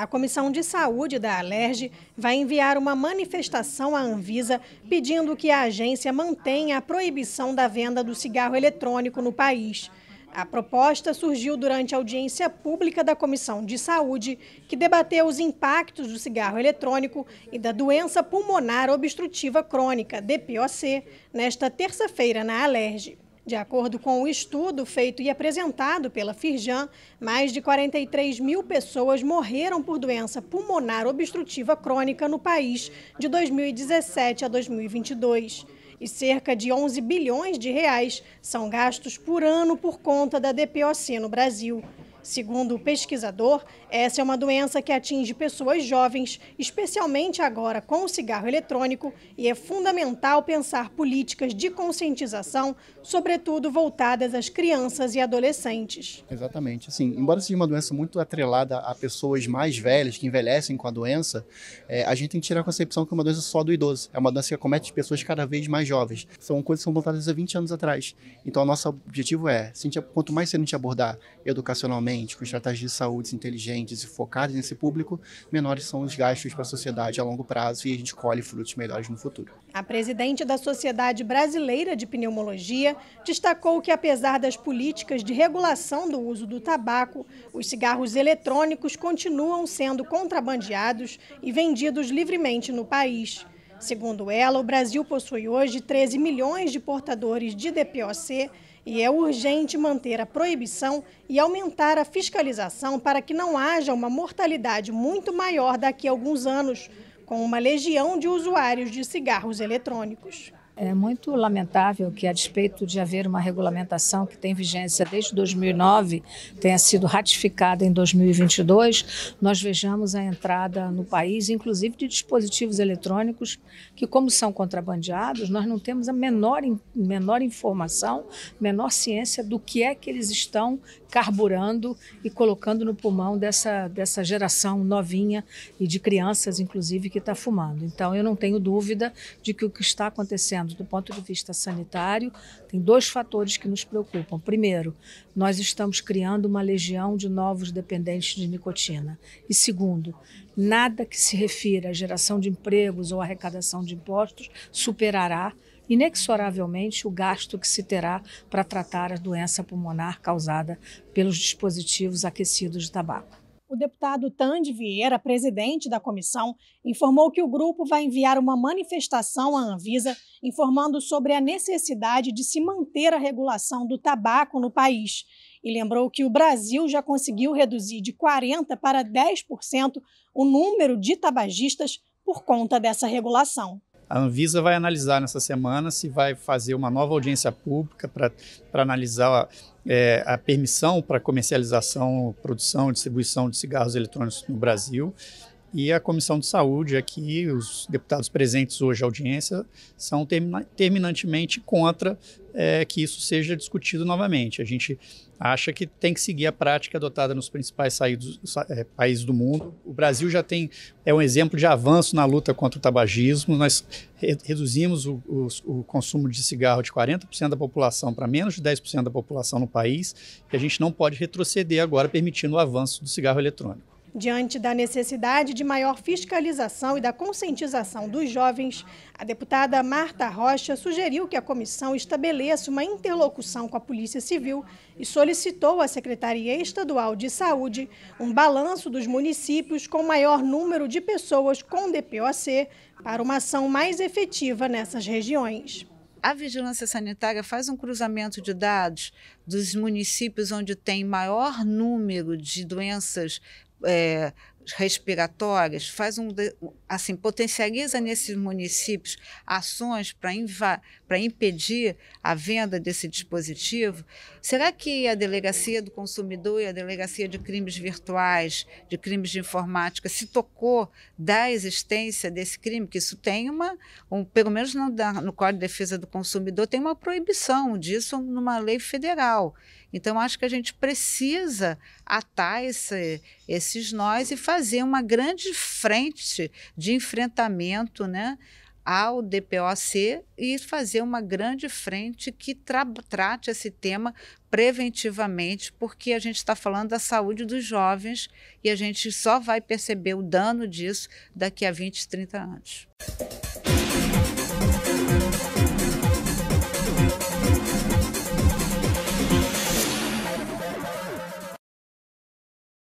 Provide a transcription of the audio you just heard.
A Comissão de Saúde da Alerj vai enviar uma manifestação à Anvisa pedindo que a agência mantenha a proibição da venda do cigarro eletrônico no país. A proposta surgiu durante a audiência pública da Comissão de Saúde, que debateu os impactos do cigarro eletrônico e da doença pulmonar obstrutiva crônica, DPOC, nesta terça-feira na Alerj. De acordo com o estudo feito e apresentado pela Firjan, mais de 43 mil pessoas morreram por doença pulmonar obstrutiva crônica no país de 2017 a 2022. E cerca de 11 bilhões de reais são gastos por ano por conta da DPOC no Brasil. Segundo o pesquisador, essa é uma doença que atinge pessoas jovens, especialmente agora com o cigarro eletrônico, e é fundamental pensar políticas de conscientização, sobretudo voltadas às crianças e adolescentes. Exatamente. Assim, embora seja uma doença muito atrelada a pessoas mais velhas que envelhecem com a doença, é, a gente tem que tirar a concepção que é uma doença só do idoso. É uma doença que acomete pessoas cada vez mais jovens. São coisas que são voltadas há 20 anos atrás. Então, o nosso objetivo é, quanto mais cedo a gente abordar educacionalmente, com estratégias de saúde inteligentes e focadas nesse público, menores são os gastos para a sociedade a longo prazo e a gente colhe frutos melhores no futuro. A presidente da Sociedade Brasileira de Pneumologia destacou que, apesar das políticas de regulação do uso do tabaco, os cigarros eletrônicos continuam sendo contrabandeados e vendidos livremente no país. Segundo ela, o Brasil possui hoje 13 milhões de portadores de DPOC e é urgente manter a proibição e aumentar a fiscalização para que não haja uma mortalidade muito maior daqui a alguns anos, com uma legião de usuários de cigarros eletrônicos. É muito lamentável que, a despeito de haver uma regulamentação que tem vigência desde 2009, tenha sido ratificada em 2022, nós vejamos a entrada no país, inclusive de dispositivos eletrônicos, que, como são contrabandeados, nós não temos a menor, menor informação, menor ciência do que é que eles estão carburando e colocando no pulmão dessa, dessa geração novinha e de crianças, inclusive, que está fumando. Então, eu não tenho dúvida de que o que está acontecendo falando do ponto de vista sanitário, tem dois fatores que nos preocupam. Primeiro, nós estamos criando uma legião de novos dependentes de nicotina. E segundo, nada que se refira à geração de empregos ou arrecadação de impostos superará inexoravelmente o gasto que se terá para tratar a doença pulmonar causada pelos dispositivos aquecidos de tabaco o deputado Tande Vieira, presidente da comissão, informou que o grupo vai enviar uma manifestação à Anvisa informando sobre a necessidade de se manter a regulação do tabaco no país. E lembrou que o Brasil já conseguiu reduzir de 40% para 10% o número de tabagistas por conta dessa regulação. A Anvisa vai analisar nessa semana se vai fazer uma nova audiência pública para analisar a, é, a permissão para comercialização, produção e distribuição de cigarros eletrônicos no Brasil e a Comissão de Saúde aqui, os deputados presentes hoje à audiência, são terminantemente contra é, que isso seja discutido novamente. A gente acha que tem que seguir a prática adotada nos principais saídos, é, países do mundo. O Brasil já tem é um exemplo de avanço na luta contra o tabagismo. Nós re reduzimos o, o, o, consumo de cigarro de 40% da população para menos de 10% da população no país e a gente não pode retroceder agora permitindo o avanço do cigarro eletrônico. Diante da necessidade de maior fiscalização e da conscientização dos jovens, a deputada Marta Rocha sugeriu que a comissão estabeleça uma interlocução com a Polícia Civil e solicitou à Secretaria Estadual de Saúde um balanço dos municípios com maior número de pessoas com DPOC para uma ação mais efetiva nessas regiões. A vigilância sanitária faz um cruzamento de dados dos municípios onde tem maior número de doenças 呃。respiratórias, faz um assim potencializa nesses municípios ações para impedir a venda desse dispositivo. Será que a delegacia do consumidor e a delegacia de crimes virtuais, de crimes de informática, se tocou da existência desse crime? Que isso tem uma, um, pelo menos no, no Código de Defesa do Consumidor tem uma proibição disso numa lei federal. Então acho que a gente precisa atar esse, esses nós e fazer uma grande frente de enfrentamento, né? ao DPOC e fazer uma grande frente que tra trate esse tema preventivamente, porque a gente está falando da saúde dos jovens e a gente só vai perceber o dano disso daqui a 20, 30 anos.